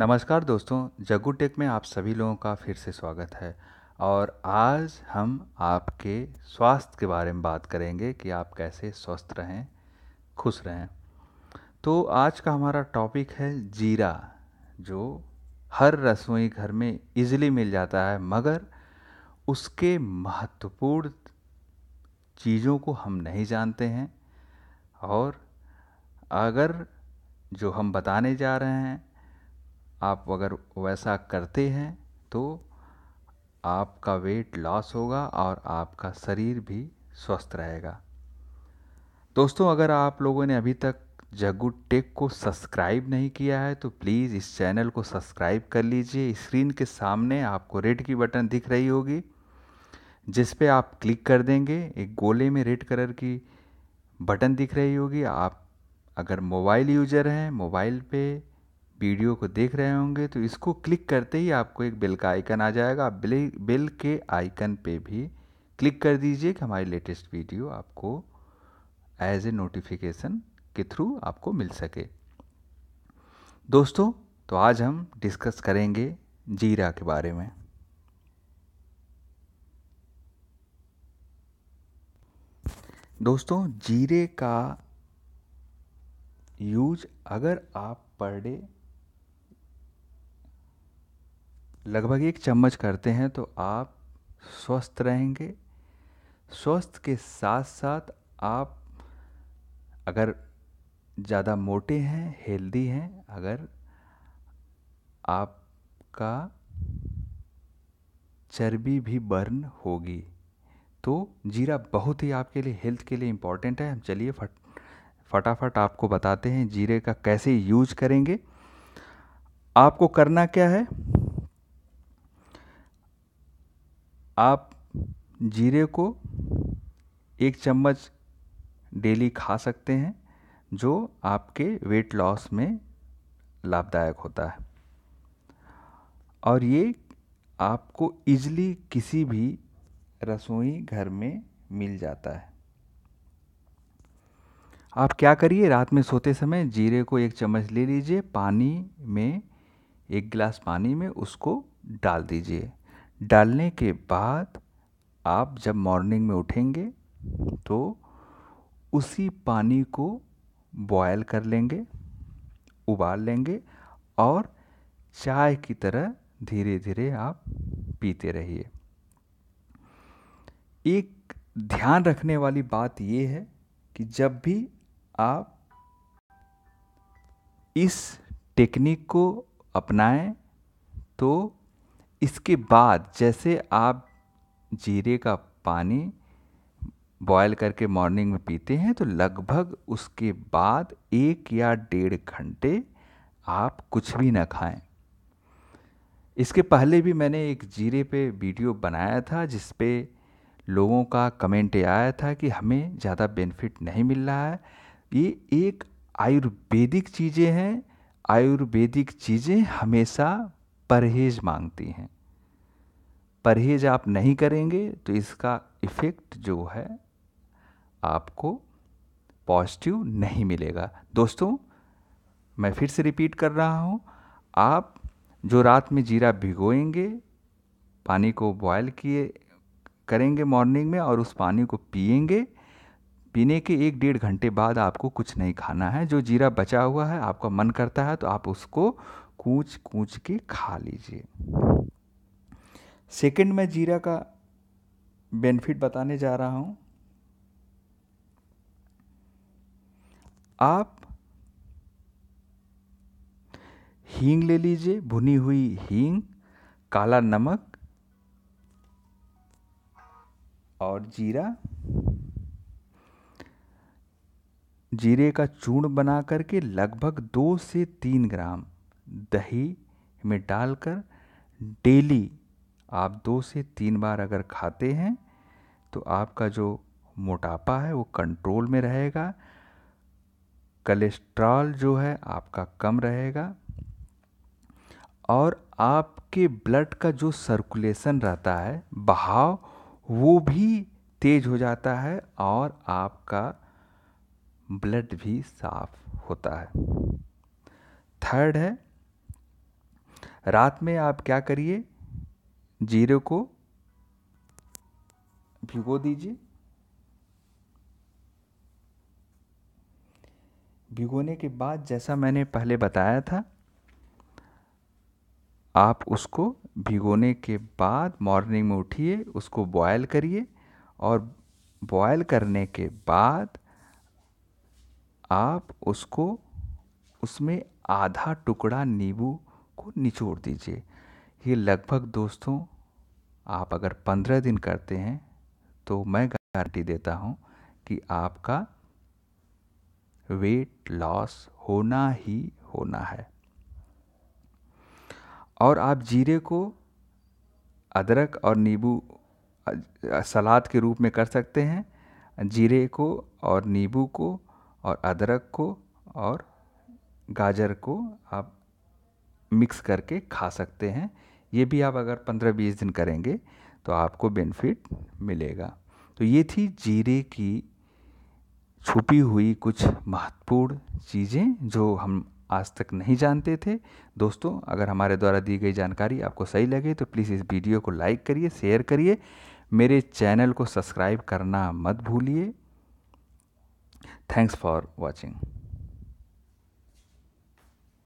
नमस्कार दोस्तों जगू टेक में आप सभी लोगों का फिर से स्वागत है और आज हम आपके स्वास्थ्य के बारे में बात करेंगे कि आप कैसे स्वस्थ रहें खुश रहें तो आज का हमारा टॉपिक है जीरा जो हर रसोई घर में इजीली मिल जाता है मगर उसके महत्वपूर्ण चीज़ों को हम नहीं जानते हैं और अगर जो हम बताने जा रहे हैं आप अगर वैसा करते हैं तो आपका वेट लॉस होगा और आपका शरीर भी स्वस्थ रहेगा दोस्तों अगर आप लोगों ने अभी तक जगू टेक को सब्सक्राइब नहीं किया है तो प्लीज़ इस चैनल को सब्सक्राइब कर लीजिए स्क्रीन के सामने आपको रेड की बटन दिख रही होगी जिस पे आप क्लिक कर देंगे एक गोले में रेड कलर की बटन दिख रही होगी आप अगर मोबाइल यूजर हैं मोबाइल पे वीडियो को देख रहे होंगे तो इसको क्लिक करते ही आपको एक बेल का आइकन आ जाएगा आप बिल बिल के आइकन पे भी क्लिक कर दीजिए कि हमारी लेटेस्ट वीडियो आपको एज ए नोटिफिकेशन के थ्रू आपको मिल सके दोस्तों तो आज हम डिस्कस करेंगे जीरा के बारे में दोस्तों जीरे का यूज अगर आप पर डे लगभग एक चम्मच करते हैं तो आप स्वस्थ रहेंगे स्वस्थ के साथ साथ आप अगर ज़्यादा मोटे हैं हेल्दी हैं अगर आपका चर्बी भी बर्न होगी तो जीरा बहुत ही आपके लिए हेल्थ के लिए इम्पॉर्टेंट है हम चलिए फट फटाफट आपको बताते हैं जीरे का कैसे यूज करेंगे आपको करना क्या है आप जीरे को एक चम्मच डेली खा सकते हैं जो आपके वेट लॉस में लाभदायक होता है और ये आपको इजली किसी भी रसोई घर में मिल जाता है आप क्या करिए रात में सोते समय जीरे को एक चम्मच ले लीजिए पानी में एक गिलास पानी में उसको डाल दीजिए डालने के बाद आप जब मॉर्निंग में उठेंगे तो उसी पानी को बॉयल कर लेंगे उबाल लेंगे और चाय की तरह धीरे धीरे आप पीते रहिए एक ध्यान रखने वाली बात यह है कि जब भी आप इस टेक्निक को अपनाएं तो इसके बाद जैसे आप जीरे का पानी बॉयल करके मॉर्निंग में पीते हैं तो लगभग उसके बाद एक या डेढ़ घंटे आप कुछ भी ना खाएं इसके पहले भी मैंने एक जीरे पे वीडियो बनाया था जिस पे लोगों का कमेंट आया था कि हमें ज़्यादा बेनिफिट नहीं मिल रहा है ये एक आयुर्वेदिक चीज़ें हैं आयुर्वेदिक चीज़ें हमेशा परहेज मांगती हैं परहेज आप नहीं करेंगे तो इसका इफ़ेक्ट जो है आपको पॉजिटिव नहीं मिलेगा दोस्तों मैं फिर से रिपीट कर रहा हूँ आप जो रात में जीरा भिगोएंगे पानी को बॉयल किए करेंगे मॉर्निंग में और उस पानी को पिएंगे पीने के एक डेढ़ घंटे बाद आपको कुछ नहीं खाना है जो जीरा बचा हुआ है आपका मन करता है तो आप उसको कूच कूच के खा लीजिए सेकंड मैं जीरा का बेनिफिट बताने जा रहा हूं आप हींग ले लीजिए भुनी हुई हींग काला नमक और जीरा जीरे का चूर्ण बना करके लगभग दो से तीन ग्राम दही में डालकर डेली आप दो से तीन बार अगर खाते हैं तो आपका जो मोटापा है वो कंट्रोल में रहेगा कोलेस्ट्रॉल जो है आपका कम रहेगा और आपके ब्लड का जो सर्कुलेशन रहता है बहाव वो भी तेज हो जाता है और आपका ब्लड भी साफ होता है थर्ड है रात में आप क्या करिए जीरे को भिगो दीजिए भिगोने के बाद जैसा मैंने पहले बताया था आप उसको भिगोने के बाद मॉर्निंग में उठिए उसको बॉयल करिए और बॉयल करने के बाद आप उसको उसमें आधा टुकड़ा नींबू को निचोड़ दीजिए ये लगभग दोस्तों आप अगर पंद्रह दिन करते हैं तो मैं गारंटी देता हूँ कि आपका वेट लॉस होना ही होना है और आप जीरे को अदरक और नींबू सलाद के रूप में कर सकते हैं जीरे को और नींबू को और अदरक को और गाजर को आप मिक्स करके खा सकते हैं ये भी आप अगर पंद्रह बीस दिन करेंगे तो आपको बेनिफिट मिलेगा तो ये थी जीरे की छुपी हुई कुछ महत्वपूर्ण चीज़ें जो हम आज तक नहीं जानते थे दोस्तों अगर हमारे द्वारा दी गई जानकारी आपको सही लगे तो प्लीज़ इस वीडियो को लाइक करिए शेयर करिए मेरे चैनल को सब्सक्राइब करना मत भूलिए थैंक्स फॉर वॉचिंग